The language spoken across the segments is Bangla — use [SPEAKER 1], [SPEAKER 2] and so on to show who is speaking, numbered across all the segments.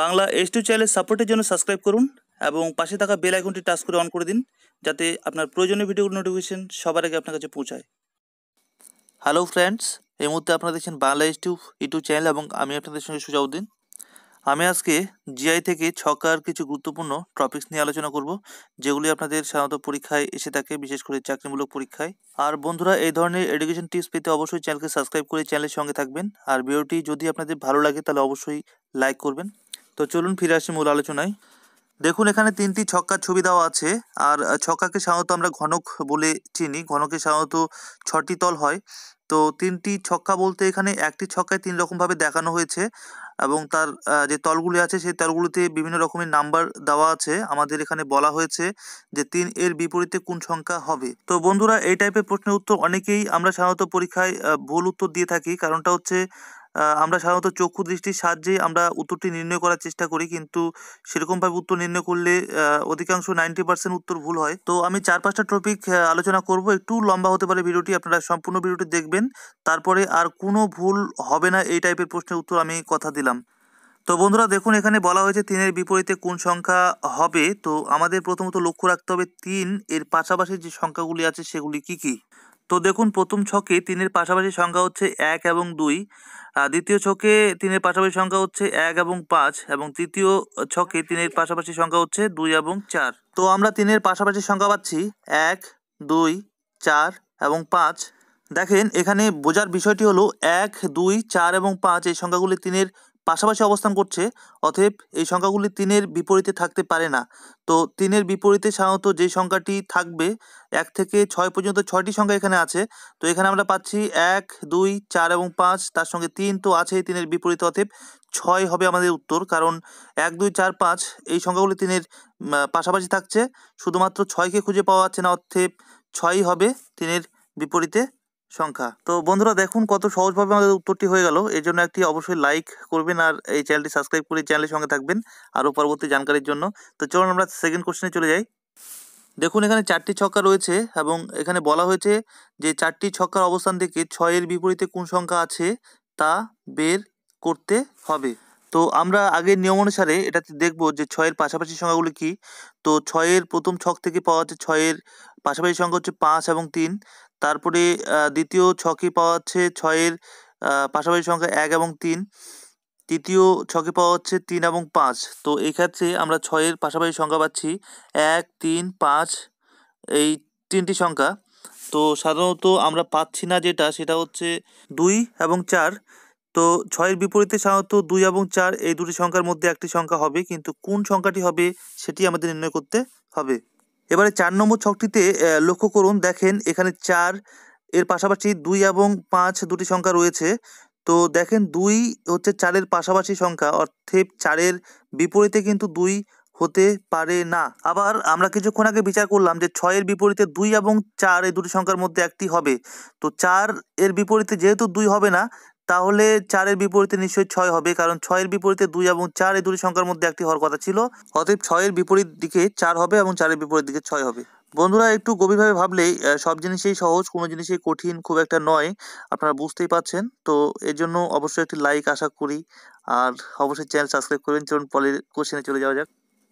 [SPEAKER 1] বাংলা এস টু চ্যানেল সাপোর্টের জন্য সাবস্ক্রাইব করুন এবং পাশে থাকা বেল আইকনটি টাচ করে অন করে দিন যাতে আপনার প্রয়োজনীয় ভিডিও নোটিফিকেশন সবার আগে আপনার কাছে পৌঁছায় হ্যালো ফ্রেন্ডস এই মুহূর্তে আপনারা দেখছেন Bangla S two YouTube channel এবং আমি আপনাদের সঙ্গে উদ্দিন আমি আজকে জিআই থেকে ছকার কিছু গুরুত্বপূর্ণ টপিক্স নিয়ে আলোচনা করব যেগুলি আপনাদের সাধারণত পরীক্ষায় এসে থাকে বিশেষ করে চাকরিমূলক পরীক্ষায় আর বন্ধুরা এই ধরনের এডুকেশন টিপস পেতে অবশ্যই চ্যানেলকে সাবস্ক্রাইব করে চ্যানেলের সঙ্গে থাকবেন আর ভিডিওটি যদি আপনাদের ভালো লাগে তাহলে অবশ্যই লাইক করবেন তো চলুন ফিরে আসি মূল আলোচনায় দেখুন এখানে তিনটি ছক্কার ছবি দেওয়া আছে আর ছক্কাকে সাধারণত আমরা ঘনক বলে চিনি ঘনকে সাধারণত ছটি তল হয় তো তিনটি ছক্কা বলতে এখানে একটি ছক্কায় তিন রকমভাবে দেখানো হয়েছে এবং তার যে তলগুলি আছে সেই তলগুলিতে বিভিন্ন রকমের নাম্বার দেওয়া আছে আমাদের এখানে বলা হয়েছে যে তিন এর বিপরীতে কোন সংখ্যা হবে তো বন্ধুরা এই টাইপের প্রশ্নের উত্তর অনেকেই আমরা সাধারণত পরীক্ষায় ভুল উত্তর দিয়ে থাকি কারণটা হচ্ছে আমরা সাধারণত চক্ষু দৃষ্টির সাহায্যেই আমরা উত্তরটি নির্ণয় করার চেষ্টা করি কিন্তু সেরকমভাবে উত্তর নির্ণয় করলে অধিকাংশ নাইনটি পার্সেন্ট উত্তর ভুল হয় তো আমি চার পাঁচটা টপিক আলোচনা করব একটু লম্বা হতে পারে ভিডিওটি আপনারা সম্পূর্ণ ভিডিওটি দেখবেন তারপরে আর কোনো ভুল হবে না এই টাইপের প্রশ্নের উত্তর আমি কথা দিলাম তো বন্ধুরা দেখুন এখানে বলা হয়েছে তিনের বিপরীতে কোন সংখ্যা হবে তো আমাদের প্রথমত লক্ষ্য রাখতে হবে তিন এর পাশাপাশি যে সংখ্যাগুলি আছে সেগুলি কি কি তো দেখুন প্রথম ছকে তিনের পাশাপাশি সংখ্যা হচ্ছে এক এবং দুই দ্বিতীয় ছকে তিনের পাশাপাশি সংখ্যা হচ্ছে এক এবং পাঁচ এবং তৃতীয় ছকে তিনের পাশাপাশি সংখ্যা হচ্ছে দুই এবং চার তো আমরা তিনের পাশাপাশি সংখ্যা পাচ্ছি এক দুই চার এবং পাঁচ দেখেন এখানে বোঝার বিষয়টি হলো এক দুই চার এবং পাঁচ এই সংখ্যাগুলি তিনের পাশাপাশি অবস্থান করছে অতএব এই সংখ্যাগুলি তিনের বিপরীতে থাকতে পারে না তো তিনের বিপরীতে সাধারণত যে সংখ্যাটি থাকবে এক থেকে ছয় পর্যন্ত ছয়টি সংখ্যা এখানে আছে তো এখানে আমরা পাচ্ছি এক দুই চার এবং পাঁচ তার সঙ্গে তিন তো আছে তিনের বিপরীতে অতএব ছয় হবে আমাদের উত্তর কারণ এক দুই চার পাঁচ এই সংখ্যাগুলি তিনের পাশাপাশি থাকছে শুধুমাত্র ছয়কে খুঁজে পাওয়া যাচ্ছে না অর্থে ছয়ই হবে তিনের বিপরীতে সংখ্যা তো বন্ধুরা দেখুন কত সহজভাবে আমাদের উত্তরটি হয়ে গেল এর জন্য একটি অবশ্যই লাইক করবেন আর এই চ্যানেলটি সাবস্ক্রাইব করে চ্যানেলের সঙ্গে থাকবেন আরও পরবর্তী জানকারির জন্য তো চলুন আমরা সেকেন্ড কোশ্চেনে চলে যাই দেখুন এখানে চারটি ছক্কা রয়েছে এবং এখানে বলা হয়েছে যে চারটি ছক্কার অবস্থান থেকে ছয়ের বিপরীতে কোন সংখ্যা আছে তা বের করতে হবে তো আমরা আগের নিয়ম অনুসারে এটাতে দেখব যে ছয়ের পাশাপাশি সংখ্যাগুলো কি তো ছয়ের প্রথম ছক থেকে পাওয়া যাচ্ছে ছয়ের পাশাপাশি সংখ্যা হচ্ছে পাঁচ এবং তিন তারপরে দ্বিতীয় ছকে পাওয়া যাচ্ছে ছয়ের পাশাপাশি সংখ্যা এক এবং তিন তৃতীয় ছকে পাওয়া হচ্ছে তিন এবং পাঁচ তো এক্ষেত্রে আমরা ছয়ের পাশাপাশি সংখ্যা পাচ্ছি এক তিন পাঁচ এই তিনটি সংখ্যা তো সাধারণত আমরা পাচ্ছি না যেটা সেটা হচ্ছে দুই এবং চার তো ছয়ের বিপরীতে সাধারণত দুই এবং চার এই দুটি সংখ্যার মধ্যে একটি সংখ্যা হবে কিন্তু কোন সংখ্যাটি হবে সেটি আমাদের নির্ণয় করতে হবে এবারে চার নম্বর ছকটিতে লক্ষ্য করুন দেখেন এখানে চার এর পাশাপাশি দুই এবং পাঁচ দুটি সংখ্যা রয়েছে তো দেখেন দুই হচ্ছে চারের পাশাপাশি সংখ্যা অর্থে চারের বিপরীতে কিন্তু দুই হতে পারে না আবার আমরা কিছুক্ষণ আগে বিচার করলাম যে ছয়ের বিপরীতে দুই এবং চার এই দুটি সংখ্যার মধ্যে একটি হবে তো চার এর বিপরীতে যেহেতু দুই হবে না তাহলে চারের বিপরীতে নিশ্চয়ই ছয় হবে কারণ ছয়ের বিপরীতে দুই এবং চার এই দুটি সংখ্যার মধ্যে একটি হওয়ার কথা ছিল অতএব ছয়ের বিপরীত দিকে চার হবে এবং চারের বিপরীত দিকে ছয় হবে বন্ধুরা একটু গভীরভাবে ভাবলেই সব জিনিসেই সহজ কোনো জিনিসেই কঠিন খুব একটা নয় আপনারা বুঝতেই পাচ্ছেন তো এর জন্য অবশ্যই একটি লাইক আশা করি আর অবশ্যই চ্যানেল সাবস্ক্রাইব করবেন চলুন পরের কোশ্চেনে চলে যাওয়া যাক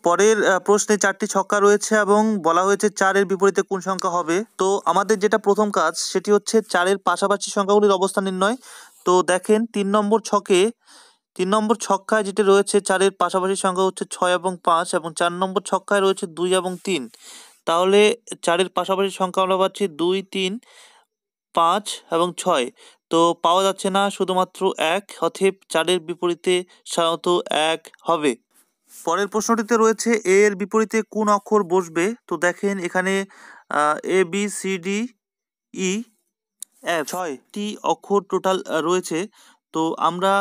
[SPEAKER 1] পরের প্রশ্নে চারটি ছক্কা রয়েছে এবং বলা হয়েছে চারের বিপরীতে কোন সংখ্যা হবে তো আমাদের যেটা প্রথম কাজ সেটি হচ্ছে চারের পাশাপাশি সংখ্যাগুলির অবস্থান নির্ণয় তো দেখেন তিন নম্বর ছকে তিন নম্বর ছক্কায় যেটি রয়েছে চারের পাশাপাশি সংখ্যা হচ্ছে ছয় এবং পাঁচ এবং চার নম্বর ছক্কায় রয়েছে দুই এবং তিন তাহলে চারের পাশাপাশি সংখ্যা আমরা পাচ্ছি দুই তিন পাঁচ এবং ছয় তো পাওয়া যাচ্ছে না শুধুমাত্র এক অথেব চারের বিপরীতে সাধারণত এক হবে পরের প্রশ্নটিতে রয়েছে এ এর বিপরীতে কোন অক্ষর বসবে তো দেখেন এখানে A B C D E ছয়টি অক্ষর টোটাল রয়েছে তো আমরা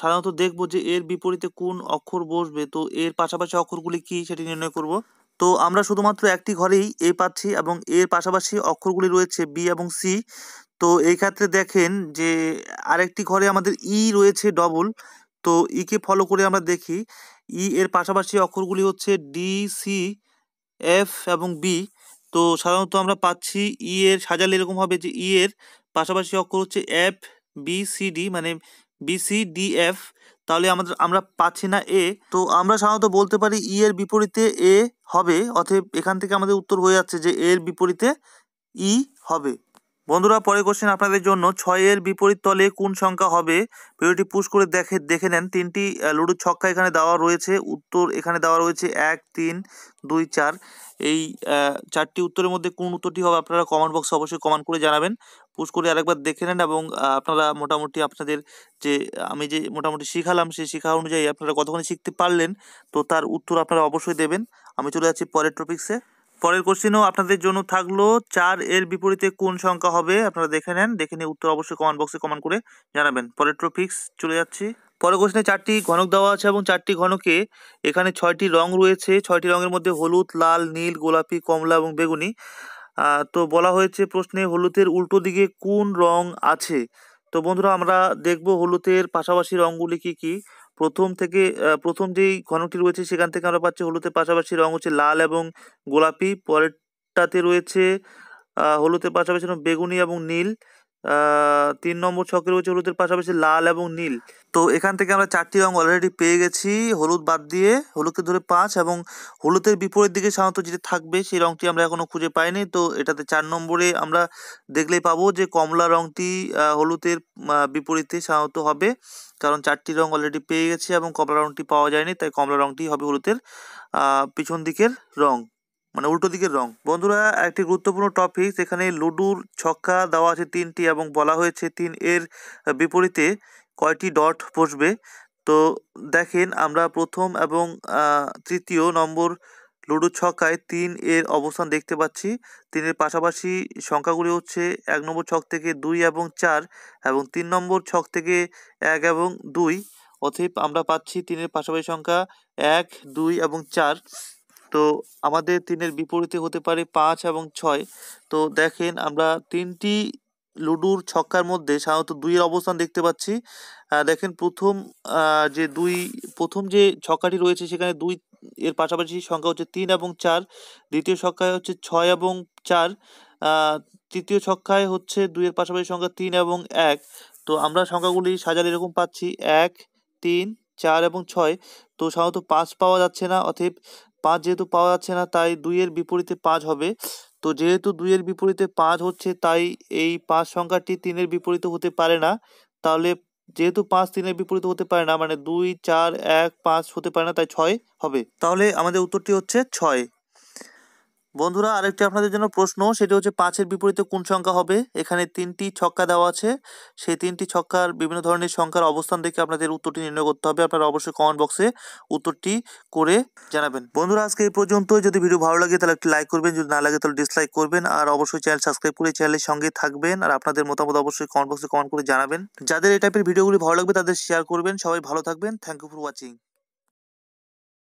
[SPEAKER 1] সাধারণত দেখব যে এর বিপরীতে কোন অক্ষর বসবে তো এর পাশাপাশি অক্ষরগুলি কি সেটি নির্ণয় করব তো আমরা শুধুমাত্র একটি ঘরেই এ পাচ্ছি এবং এর পাশাপাশি অক্ষরগুলি রয়েছে বি এবং সি তো এই ক্ষেত্রে দেখেন যে আরেকটি ঘরে আমাদের ই রয়েছে ডবল তো ইকে ফলো করে আমরা দেখি ই এর পাশাপাশি অক্ষরগুলি হচ্ছে ডি সি এফ এবং বি তো সাধারণত আমরা পাচ্ছি ই e এর সাজালে এরকম হবে যে ই e এর পাশাপাশি অক্ষর হচ্ছে এফ বি সি ডি মানে বি সি ডি এফ তাহলে আমাদের আমরা পাচ্ছি না এ তো আমরা সাধারণত বলতে পারি ই e এর বিপরীতে এ হবে অতএব এখান থেকে আমাদের উত্তর হয়ে যাচ্ছে যে এর বিপরীতে ই হবে বন্ধুরা পরে কোশ্চেন আপনাদের জন্য ছয়ের বিপরীত তলে কোন সংখ্যা হবে ভিডিওটি পুশ করে দেখে দেখে নেন তিনটি লুডুর ছক্কা এখানে দেওয়া রয়েছে উত্তর এখানে দেওয়া রয়েছে এক তিন দুই চার এই চারটি উত্তরের মধ্যে কোন উত্তরটি হবে আপনারা কমেন্ট বক্সে অবশ্যই কমেন্ট করে জানাবেন পুশ করে আরেকবার দেখে নেন এবং আপনারা মোটামুটি আপনাদের যে আমি যে মোটামুটি শিখালাম সেই শিখা অনুযায়ী আপনারা কতক্ষণ শিখতে পারলেন তো তার উত্তর আপনারা অবশ্যই দেবেন আমি চলে যাচ্ছি পরের টপিক্সে পরের কোশ্চেনও আপনাদের জন্য থাকলো চার এর বিপরীতে কোন সংখ্যা হবে আপনারা দেখে নেন দেখে নিয়ে উত্তর অবশ্যই কমেন্ট বক্সে কমেন্ট করে জানাবেন পরের ট্রফিক্স চলে যাচ্ছি পরের কোশ্চেনে চারটি ঘনক দেওয়া আছে এবং চারটি ঘনকে এখানে ছয়টি রং রয়েছে ছয়টি রঙের মধ্যে হলুদ লাল নীল গোলাপি কমলা এবং বেগুনি তো বলা হয়েছে প্রশ্নে হলুদের উল্টো দিকে কোন রং আছে তো বন্ধুরা আমরা দেখব হলুদের পাশাপাশি রঙগুলি কি কি প্রথম থেকে প্রথম যেই ঘনকটি রয়েছে সেখান থেকে আমরা পাচ্ছি হলুদের পাশাপাশি রং হচ্ছে লাল এবং গোলাপি পরেরটাতে রয়েছে হলুদের পাশাপাশি বেগুনি এবং নীল তিন নম্বর ছকে রয়েছে হলুদের পাশাপাশি লাল এবং নীল তো এখান থেকে আমরা চারটি রং অলরেডি পেয়ে গেছি হলুদ বাদ দিয়ে হলুদকে ধরে পাঁচ এবং হলুদের বিপরীত দিকে সাধারণত যেটা থাকবে সেই রংটি আমরা এখনও খুঁজে পাইনি তো এটাতে চার নম্বরে আমরা দেখলেই পাবো যে কমলা রঙটি হলুদের বিপরীতে সাধারণত হবে কারণ চারটি রং অলরেডি পেয়ে গেছি এবং কমলা রংটি পাওয়া যায়নি তাই কমলা রংটি হবে হলুদের পিছন দিকের রং মানে উল্টো দিকের রং বন্ধুরা একটি গুরুত্বপূর্ণ টপিক এখানে লুডুর ছক্কা দেওয়া আছে তিনটি এবং বলা হয়েছে তিন এর বিপরীতে কয়টি ডট বসবে তো দেখেন আমরা প্রথম এবং তৃতীয় নম্বর লুডু ছক্কায় তিন এর অবস্থান দেখতে পাচ্ছি তিনের পাশাপাশি সংখ্যাগুলি হচ্ছে এক নম্বর ছক থেকে দুই এবং চার এবং তিন নম্বর ছক থেকে এক এবং দুই অথব আমরা পাচ্ছি তিনের পাশাপাশি সংখ্যা এক দুই এবং চার তো আমাদের তিনের বিপরীতে হতে পারে পাঁচ এবং ছয় তো দেখেন আমরা তিনটি লুডুর ছক্কার মধ্যে সাধারণত দুইয়ের অবস্থান দেখতে পাচ্ছি দেখেন প্রথম যে দুই প্রথম যে ছক্কাটি রয়েছে সেখানে দুই এর পাশাপাশি সংখ্যা হচ্ছে তিন এবং চার দ্বিতীয় সংখ্যায় হচ্ছে ছয় এবং চার তৃতীয় ছক্কায় হচ্ছে দুইয়ের পাশাপাশি সংখ্যা তিন এবং এক তো আমরা সংখ্যাগুলি সাজালে এরকম পাচ্ছি এক তিন চার এবং ছয় তো সাধারণত পাঁচ পাওয়া যাচ্ছে না অথব পাঁচ যেহেতু পাওয়া যাচ্ছে না তাই দুইয়ের বিপরীতে পাঁচ হবে তো যেহেতু দুইয়ের বিপরীতে পাঁচ হচ্ছে তাই এই পাঁচ সংখ্যাটি তিনের বিপরীতে হতে পারে না তাহলে যেহেতু পাঁচ তিনের বিপরীত হতে পারে না মানে দুই চার এক পাঁচ হতে পারে না তাই ছয় হবে তাহলে আমাদের উত্তরটি হচ্ছে ছয় বন্ধুরা আরেকটি আপনাদের জন্য প্রশ্ন সেটি হচ্ছে পাঁচের বিপরীতে কোন সংখ্যা হবে এখানে তিনটি ছক্কা দেওয়া আছে সেই তিনটি ছক্কার বিভিন্ন ধরনের সংখ্যার অবস্থান দেখে আপনাদের উত্তরটি নির্ণয় করতে হবে আপনারা অবশ্যই কমেন্ট বক্সে উত্তরটি করে জানাবেন বন্ধুরা আজকে এই পর্যন্ত যদি ভিডিও ভালো লাগে তাহলে একটি লাইক করবেন যদি না লাগে তাহলে ডিসলাইক করবেন আর অবশ্যই চ্যানেল সাবস্ক্রাইব করে চ্যানেলের সঙ্গে থাকবেন আর আপনাদের মতামত অবশ্যই কমেন্ট বক্সে কমেন্ট করে জানাবেন যাদের এই টাইপের ভিডিওগুলি ভালো লাগবে তাদের শেয়ার করবেন সবাই ভালো থাকবেন থ্যাংক ইউ ফর ওয়াচিং